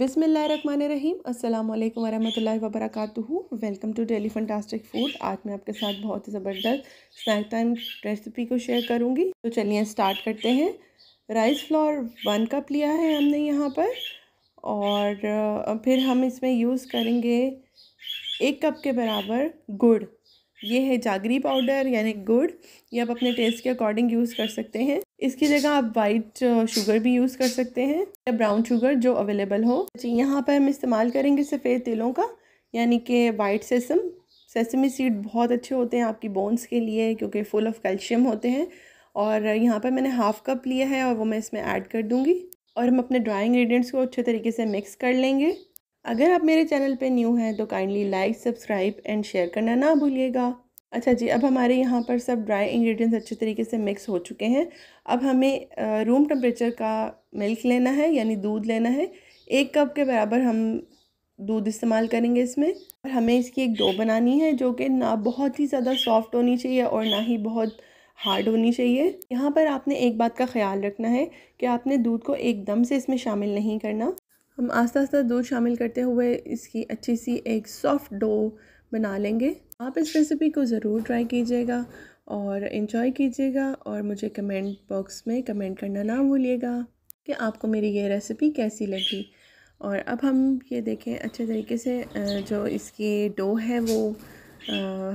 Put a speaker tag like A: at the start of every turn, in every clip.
A: बिसमीम अल्लाम वरहमल वबरक welcome to daily fantastic food आज मैं आपके साथ बहुत ही ज़बरदस्त स्नैक टाइम रेसिपी को शेयर करूँगी तो चलिए स्टार्ट करते हैं राइस फ्लोर वन कप लिया है हमने यहाँ पर और फिर हम इसमें यूज़ करेंगे एक कप के बराबर गुड़ ये है जागरी पाउडर यानी गुड़ ये आप अपने टेस्ट के अकॉर्डिंग यूज़ कर सकते हैं इसकी जगह आप वाइट शुगर भी यूज़ कर सकते हैं या ब्राउन शुगर जो अवेलेबल हो जी यहाँ पर हम इस्तेमाल करेंगे सफ़ेद तिलों का यानी कि वाइट सेसम सेसमी सीड बहुत अच्छे होते हैं आपकी बोन्स के लिए क्योंकि फुल ऑफ़ कैल्शियम होते हैं और यहाँ पर मैंने हाफ़ कप लिया है और वो मैं इसमें ऐड कर दूँगी और हम अपने ड्राई इंग्रेडिएंट्स को अच्छे तरीके से मिक्स कर लेंगे अगर आप मेरे चैनल पे न्यू हैं तो kindly like subscribe and share करना ना भूलिएगा अच्छा जी अब हमारे यहाँ पर सब ड्राई इंग्रेडिएंट्स अच्छे तरीके से मिक्स हो चुके हैं अब हमें रूम टेम्परेचर का मिल्क लेना है यानी दूध लेना है एक कप के बराबर हम दूध इस्तेमाल करेंगे इसमें और हमें इसकी एक डो बनानी है जो कि ना बहुत ही ज़्यादा सॉफ्ट होनी चाहिए और ना ही बहुत हार्ड होनी चाहिए यहाँ पर आपने एक बात का ख्याल रखना है कि आपने दूध को एकदम से इसमें शामिल नहीं करना हम आस्ता आस्ता दूध शामिल करते हुए इसकी अच्छी सी एक सॉफ्ट डो बना लेंगे आप इस रेसिपी को ज़रूर ट्राई कीजिएगा और इन्जॉय कीजिएगा और मुझे कमेंट बॉक्स में कमेंट करना ना भूलिएगा कि आपको मेरी ये रेसिपी कैसी लगी और अब हम ये देखें अच्छे तरीके से जो इसकी डो है वो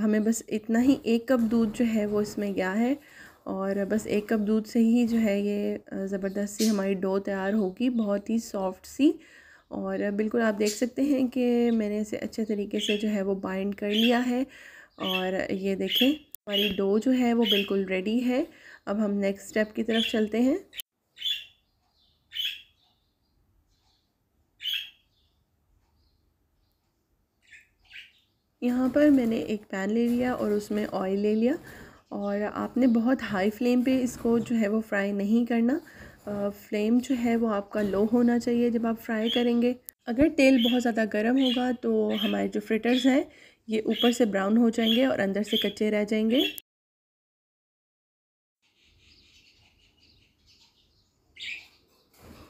A: हमें बस इतना ही एक कप दूध जो है वो इसमें गया है और बस एक कप दूध से ही जो है ये ज़बरदस्त सी हमारी डो तैयार होगी बहुत ही सॉफ्ट सी और बिल्कुल आप देख सकते हैं कि मैंने इसे अच्छे तरीके से जो है वो बाइंड कर लिया है और ये देखें हमारी डो जो है वो बिल्कुल रेडी है अब हम नेक्स्ट स्टेप की तरफ चलते हैं यहाँ पर मैंने एक पैन ले लिया और उसमें ऑयल ले लिया और आपने बहुत हाई फ्लेम पे इसको जो है वो फ्राई नहीं करना फ्लेम जो है वो आपका लो होना चाहिए जब आप फ्राई करेंगे अगर तेल बहुत ज़्यादा गर्म होगा तो हमारे जो फ्रिटर्स हैं ये ऊपर से ब्राउन हो जाएंगे और अंदर से कच्चे रह जाएंगे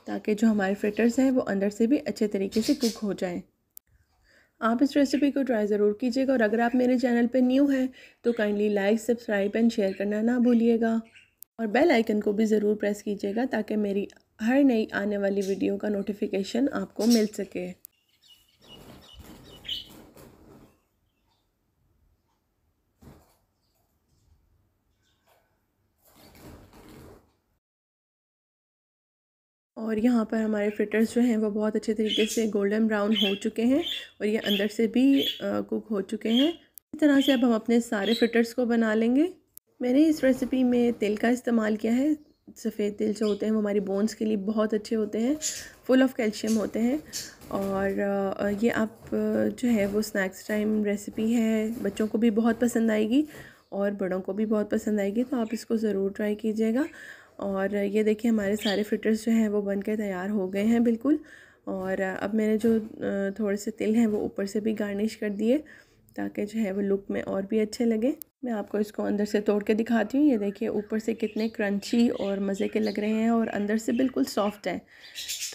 A: ताकि जो हमारे फ्रिटर्स हैं वो अंदर से भी अच्छे तरीके से कुक हो जाएं आप इस रेसिपी को ट्राई ज़रूर कीजिएगा और अगर आप मेरे चैनल पर न्यू हैं तो kindly like subscribe and share करना ना भूलिएगा और बेल आइकन को भी ज़रूर प्रेस कीजिएगा ताकि मेरी हर नई आने वाली वीडियो का नोटिफिकेशन आपको मिल सके और यहाँ पर हमारे फ्रिटर्स जो हैं वो बहुत अच्छे तरीके से गोल्डन ब्राउन हो चुके हैं और ये अंदर से भी कुक हो चुके हैं इस तरह से अब हम अपने सारे फिटर्स को बना लेंगे मैंने इस रेसिपी में तेल का इस्तेमाल किया है सफ़ेद तिल जो होते हैं वो हमारी बोन्स के लिए बहुत अच्छे होते हैं फुल ऑफ़ कैल्शियम होते हैं और ये आप जो है वो स्नैक्स टाइम रेसिपी है बच्चों को भी बहुत पसंद आएगी और बड़ों को भी बहुत पसंद आएगी तो आप इसको ज़रूर ट्राई कीजिएगा और ये देखिए हमारे सारे फिटर्स जो हैं वो बन के तैयार हो गए हैं बिल्कुल और अब मैंने जो थोड़े से तिल हैं वो ऊपर से भी गार्निश कर दिए ताकि जो है वो लुक में और भी अच्छे लगे मैं आपको इसको अंदर से तोड़ के दिखाती हूँ ये देखिए ऊपर से कितने क्रंची और मज़े के लग रहे हैं और अंदर से बिल्कुल सॉफ्ट हैं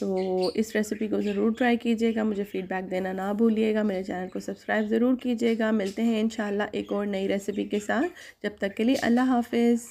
A: तो इस रेसिपी को ज़रूर ट्राई कीजिएगा मुझे फ़ीडबैक देना ना भूलिएगा मेरे चैनल को सब्सक्राइब ज़रूर कीजिएगा मिलते हैं इन एक और नई रेसिपी के साथ जब तक के लिए अल्लाह हाफिज़